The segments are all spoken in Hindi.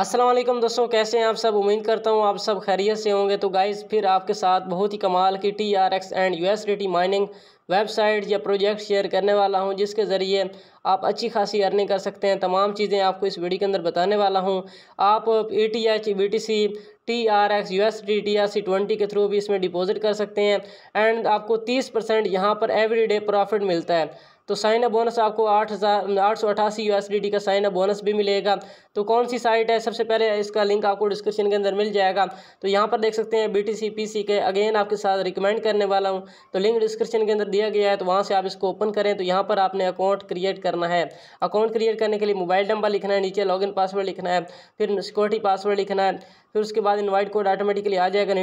असलम दोस्तों कैसे हैं आप सब उम्मीद करता हूँ आप सब खैरियत से होंगे तो गाइस फिर आपके साथ बहुत ही कमाल की T R X and U S T mining website या प्रोजेक्ट शेयर करने वाला हूं जिसके ज़रिए आप अच्छी खासी अर्निंग कर सकते हैं तमाम चीज़ें आपको इस वीडियो के अंदर बताने वाला हूं आप E T H B T C T R X U S T T R C twenty के थ्रू भी इसमें डिपॉजिट कर सकते हैं एंड आपको तीस परसेंट यहाँ पर एवरी डे प्रॉफिट मिलता है तो साइन अप बोनस आपको आठ हज़ार आठ सौ अठासी यू एस डी डी का साइन अप बोनस भी मिलेगा तो कौन सी साइट है सबसे पहले इसका लिंक आपको डिस्क्रिप्शन के अंदर मिल जाएगा तो यहाँ पर देख सकते हैं B T C P C के अगेन आपके साथ रिकमेंड करने वाला हूँ तो लिंक डिस्क्रिप्शन के अंदर दिया गया है तो वहाँ से आप इसको ओपन करें तो यहाँ पर आपने अकाउंट क्रिएट करना है अकाउंट क्रिएट करने के लिए मोबाइल नंबर लिखना है नीचे इन पासवर्ड लिखना है फिर सिक्योरिटी पासवर्ड लिखना है फिर उसके बाद इनवाइट कोड ऑटोमेटिकली आ जाएगा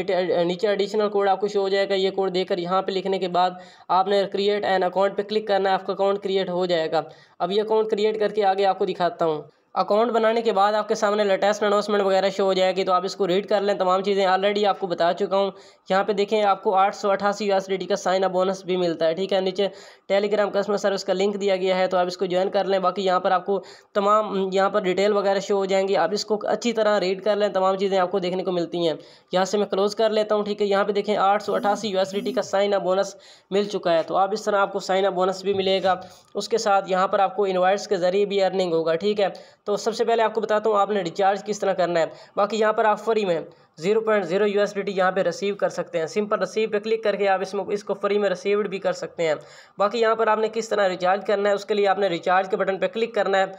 नीचे एडिशनल कोड आपको शो हो जाएगा ये कोड देकर यहाँ पे लिखने के बाद आपने क्रिएट एन अकाउंट पे क्लिक करना है आपका अकाउंट क्रिएट हो जाएगा अब ये अकाउंट क्रिएट करके आगे आपको दिखाता हूँ अकाउंट बनाने के बाद आपके सामने लेटेस्ट अनाउंसमेंट वगैरह शो हो जाएगी तो आप इसको रीड कर लें तमाम चीज़ें ऑलरेडी आपको बता चुका हूँ यहाँ पे देखें आपको आठ सौ अठासी यूएसडी का साइन अप बोनस भी मिलता है ठीक है नीचे टेलीग्राम कस्टमर सर्विस का लिंक दिया गया है तो आप इसको ज्वाइन कर लें बाकी यहाँ पर आपको तमाम यहाँ पर डिटेल वगैरह शो हो जाएंगी आप इसको अच्छी तरह रीड कर लें तमाम चीज़ें आपको देखने को मिलती हैं यहाँ से मैं क्लोज़ कर लेता हूँ ठीक है यहाँ पर देखें आठ सौ अठासी यूएसडी का साइन अप बोनस मिल चुका है तो आप इस तरह आपको साइन अप बोनस भी मिलेगा उसके साथ यहाँ पर आपको इन्वाइट्स के ज़रिए भी अर्निंग होगा ठीक है तो सबसे पहले आपको बताता हूँ आपने रिचार्ज किस तरह करना है बाकी यहाँ पर आप फ्री में zero point zero U S यहाँ पर रिसीव कर सकते हैं सिंपल रिसीव पे क्लिक करके आप इसमें इसको फ्री में रिसीव्ड भी कर सकते हैं बाकी यहाँ पर आपने किस तरह रिचार्ज करना है उसके लिए आपने रिचार्ज के बटन पर क्लिक करना है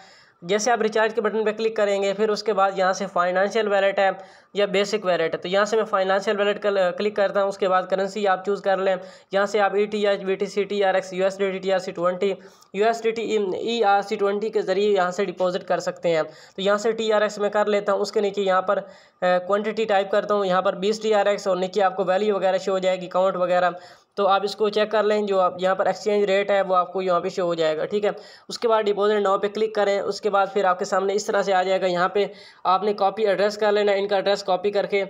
जैसे आप रिचार्ज के बटन पर क्लिक करेंगे फिर उसके बाद यहाँ से फाइनेंशियल वैलेट है या बेसिक वैलेट है तो यहाँ से मैं फाइनेंशियल वैलेट कर, क्लिक करता हूँ उसके बाद करेंसी आप चूज़ कर लें यहाँ से आप E T H B T C T R X U S D T R C twenty U S D T E R C twenty के ज़रिए यहाँ से डिपॉजिट कर सकते हैं तो यहाँ से टी आर एक्स मैं कर लेता हूँ उसके नीचे यहाँ पर क्वान्टिटी टाइप करता हूँ यहाँ पर बीस टी आर एक्स और नीचे आपको वैल्यू वगैरह शो हो जाएगी काउंट वगैरह तो आप इसको चेक कर लें जो आप यहाँ पर एक्सचेंज रेट है वो आपको यहाँ पे शो हो जाएगा ठीक है उसके बाद डिपोजिट नाव पे क्लिक करें उसके बाद फिर आपके सामने इस तरह से आ जाएगा यहाँ पे आपने कॉपी एड्रेस कर लेना इनका एड्रेस कॉपी करके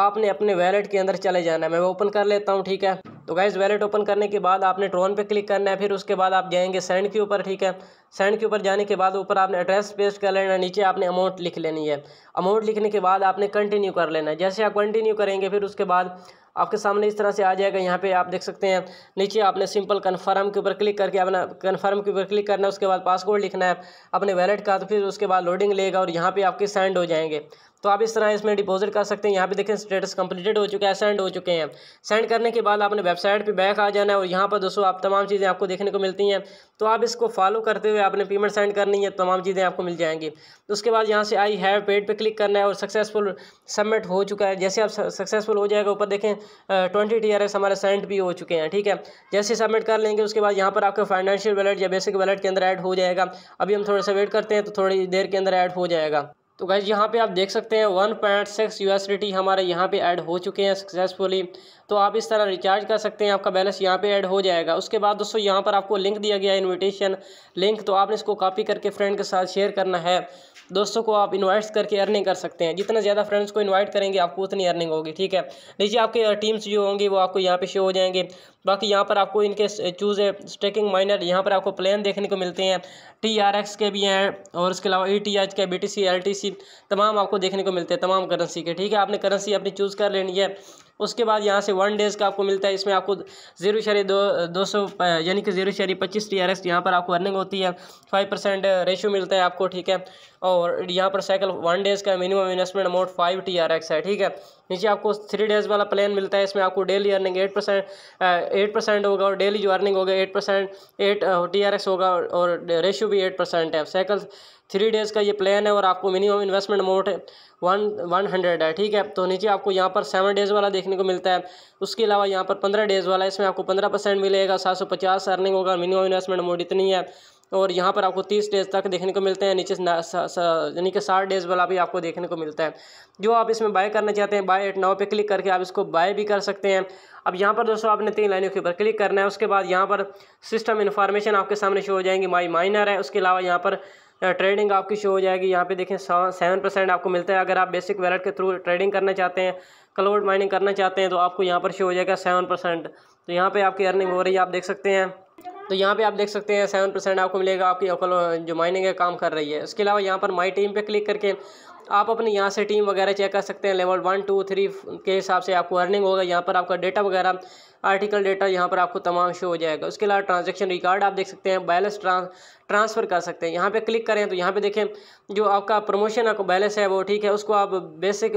आपने अपने वैलेट के अंदर चले जाना है मैं ओपन कर लेता हूँ ठीक है तो गाइज़ वैलेट ओपन करने के बाद आपने ट्रोन पे क्लिक करना है फिर उसके बाद आप जाएंगे सेंड के ऊपर ठीक है सेंड के ऊपर जाने के बाद ऊपर आपने एड्रेस पेस्ट कर लेना नीचे आपने अमाउंट लिख लेनी है अमाउंट लिखने के बाद आपने कंटिन्यू कर लेना है जैसे आप कंटिन्यू करेंगे फिर उसके बाद आपके सामने इस तरह से आ जाएगा यहाँ पे आप देख सकते हैं नीचे आपने सिंपल कन्फर्म के ऊपर क्लिक करके अपना कन्फर्म के ऊपर क्लिक करना है उसके बाद पासवर्ड लिखना है अपने वैलेट का तो फिर उसके बाद लोडिंग लेगा और यहाँ पर आपके सेंड हो जाएंगे तो आप इस तरह इसमें डिपॉजिट कर सकते हैं यहाँ पे देखें स्टेटस कंप्लीटेड हो चुका है सेंड हो चुके हैं सेंड करने के बाद आपने वेबसाइट पे बैक आ जाना है और यहाँ पर दोस्तों आप तमाम चीज़ें आपको देखने को मिलती हैं तो आप इसको फॉलो करते हुए आपने पेमेंट सेंड करनी है तमाम चीज़ें आपको मिल जाएंगी तो उसके बाद यहाँ से आई हैव पेड पर क्लिक करना है और सक्सेसफुल सबमिट हो चुका है जैसे आप सक्सेसफुल हो जाएगा ऊपर देखें ट्वेंटी टी हमारे सेंड भी हो चुके हैं ठीक है जैसे सबमिट कर लेंगे उसके बाद यहाँ पर आपका फाइनेंशियल वैलेट या बेसिक वैलेट के अंदर ऐड हो जाएगा अभी हम थोड़ा सा वेट करते हैं तो थोड़ी देर के अंदर ऐड हो जाएगा तो गाइज यहाँ पे आप देख सकते हैं वन पॉइंट सिक्स यूएसडीटी हमारे यहाँ पे ऐड हो चुके हैं सक्सेसफुली तो आप इस तरह रिचार्ज कर सकते हैं आपका बैलेंस यहाँ पे ऐड हो जाएगा उसके बाद दोस्तों यहाँ पर आपको लिंक दिया गया इनविटेशन इन्विटेशन लिंक तो आपने इसको कॉपी करके फ्रेंड के साथ शेयर करना है दोस्तों को आप इन्वाइट करके अर्निंग कर सकते हैं जितना ज़्यादा फ्रेंड्स को इन्वाइट करेंगे आपको उतनी अर्निंग होगी ठीक है नीचे आपके टीम्स जो होंगी वो आपको यहाँ पे शो हो जाएंगे बाकी यहाँ पर आपको इनके चूज़ ए स्टेकिंग माइनर यहाँ पर आपको प्लान देखने को मिलते हैं टी आर एक्स के भी हैं और उसके अलावा ई टी एच के B T C L T C तमाम आपको देखने को मिलते हैं तमाम करेंसी के ठीक है आपने करेंसी अपनी चूज़ कर लेनी है उसके बाद यहाँ से वन डेज़ का आपको मिलता है इसमें आपको जीरो शरी दो दो सौ यानी कि जीरो शरी पच्चीस टी आर एक्स यहाँ पर आपको अर्निंग होती है फाइव परसेंट रेशो मिलता है आपको ठीक है और यहाँ पर साइकिल वन डेज़ का minimum investment amount five T R X है ठीक है नीचे आपको थ्री डेज वाला प्लान मिलता है इसमें आपको daily earning eight percent eight percent होगा और डेली जो अर्निंग होगा eight percent eight T R X होगा और रेशियो भी एट परसेंट है साइकिल थ्री डेज़ का ये प्लान है और आपको minimum investment amount one one hundred है ठीक है तो नीचे आपको यहाँ पर सेवन डेज़ वाला देखने को मिलता है उसके अलावा यहाँ पर पंद्रह डेज़ वाला इसमें आपको पंद्रह परसेंट मिलेगा सात सौ पचास अर्निंग होगा मिनिमम इन्वेस्टमेंट अमाउंट इतनी है और यहाँ पर आपको तीस डेज तक देखने को मिलते हैं नीचे यानी कि साठ डेज वाला भी आपको देखने को मिलता है जो आप इसमें बाय करना चाहते हैं बाय एट नाव पे क्लिक करके आप इसको बाय भी कर सकते हैं अब यहाँ पर दोस्तों आपने तीन लाइनों के ऊपर क्लिक करना है उसके बाद यहाँ पर सिस्टम इन्फॉर्मेशन आपके सामने शो हो जाएंगी माई माइनर है उसके अलावा यहाँ पर ट्रेडिंग आपकी शो हो जाएगी यहाँ पे देखें सेवन परसेंट आपको मिलता है अगर आप बेसिक वैलेट के थ्रू ट्रेडिंग करना चाहते हैं क्लाउड माइनिंग करना चाहते हैं तो आपको यहाँ पर शो हो जाएगा सेवन परसेंट तो यहाँ पर आपकी अर्निंग हो रही है आप देख सकते हैं तो यहाँ पे आप देख सकते हैं सेवन परसेंट आपको मिलेगा आपकी जो माइनिंग है काम कर रही है उसके अलावा यहाँ पर माई टीम पे क्लिक करके आप अपने यहाँ से टीम वगैरह चेक कर सकते हैं लेवल वन टू थ्री के हिसाब से आपको अर्निंग होगा यहाँ पर आपका डेटा वगैरह आर्टिकल डेटा यहाँ पर आपको तमाम शो हो जाएगा उसके अलावा ट्रांजेक्शन रिकॉर्ड आप देख सकते हैं बैलेंस ट्रांस ट्रांसफ़र कर सकते हैं यहाँ पे क्लिक करें तो यहाँ पे देखें जो आपका प्रमोशन आपको बैलेंस है वो ठीक है उसको आप बेसिक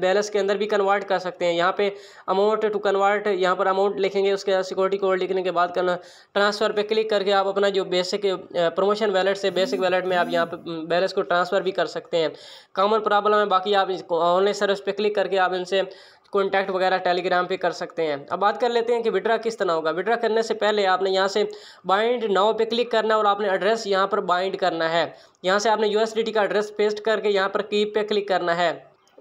बैलेंस के अंदर भी कन्वर्ट कर सकते हैं यहाँ पे अमाउंट टू कन्वर्ट यहाँ पर अमाउंट लिखेंगे उसके बाद सिक्योरिटी कोड लिखने के बाद करना ट्रांसफ़र पर क्लिक करके आप अपना जो बेसिक प्रमोशन वैलेट से बेसिक वैलेट में आप यहाँ पर बैलेंस को ट्रांसफ़र भी कर सकते हैं कॉमन प्रॉब्लम है बाकी आप ऑनलाइन सर्विस पे क्लिक करके आप इनसे कॉन्टैक्ट वगैरह टेलीग्राम पे कर सकते हैं अब बात कर लेते हैं कि विड्रा किस तरह होगा विड्रा करने से पहले आपने यहाँ से बाइंड नाव पे क्लिक करना है और आपने एड्रेस यहाँ पर बाइंड करना है यहाँ से आपने यूएसडीटी का एड्रेस पेस्ट करके यहाँ पर कीप पे क्लिक करना है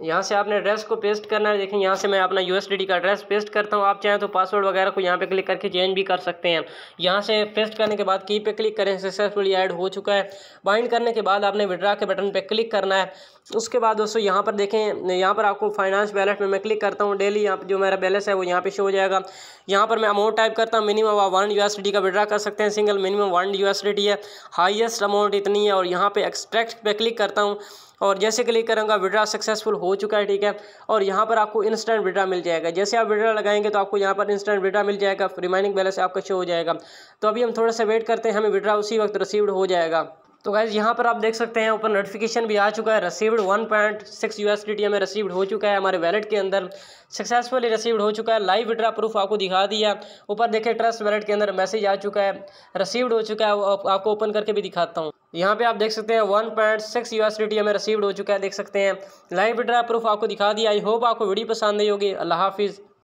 यहाँ से आपने एड्रेस को पेस्ट करना है देखें यहाँ से मैं अपना यू का एड्रेस पेस्ट करता हूँ आप चाहें तो पासवर्ड वगैरह को यहाँ पे क्लिक करके चेंज भी कर सकते हैं यहाँ से पेस्ट करने के बाद की पे क्लिक करें सक्सेसफुली ऐड हो चुका है बाइंड करने के बाद आपने विड्रा के बटन पर क्लिक करना है उसके बाद दोस्तों यहाँ पर देखें यहाँ पर आपको फाइनेंस बैलेंस में मैं क्लिक करता हूँ डेली यहाँ पर जो मेरा बैलेंस है वो यहाँ पर शो हो जाएगा यहाँ पर मैं अमाउंट टाइप करता हूँ मिनिमम आप वन यू का विड्रा कर सकते हैं सिंगल मिनिमम वन यू है हाइएस्ट अमाउंट इतनी है और यहाँ पर एक्सट्रैक्ट पर क्लिक करता हूँ और जैसे क्लिक करूँगा विड्रा सक्सेसफुल हो चुका है ठीक है और यहाँ पर आपको इंस्टेंट विड्रा मिल जाएगा जैसे आप विड्रा लगाएंगे तो आपको यहाँ पर इंस्टेंट विड्रा मिल जाएगा रिमाइनिंग बैलेंस आपका शो हो जाएगा तो अभी हम थोड़ा सा वेट करते हैं हमें विड्रा उसी वक्त रिसीव्ड हो जाएगा तो गाइज़ यहाँ पर आप देख सकते हैं ऊपर नोटिफिकेशन भी आ चुका है received one point six U S हमें रिसीव्ड हो चुका है हमारे वैलेट के अंदर सक्सेसफुली रिसीव्ड हो चुका है लाइव विड्रा प्रूफ आपको दिखा दिया ऊपर देखे ट्रस्ट वैलेट के अंदर मैसेज आ चुका है रिसीव्ड हो चुका है आपको ओपन करके भी दिखाता हूँ यहाँ पे आप देख सकते हैं one point six U S D T हमें रिसीव हो चुका है देख सकते हैं लाइव विड्रा प्रूफ आपको दिखा दिया आई होप आपको वीडियो पसंद आई होगी अल्लाह हाफिज़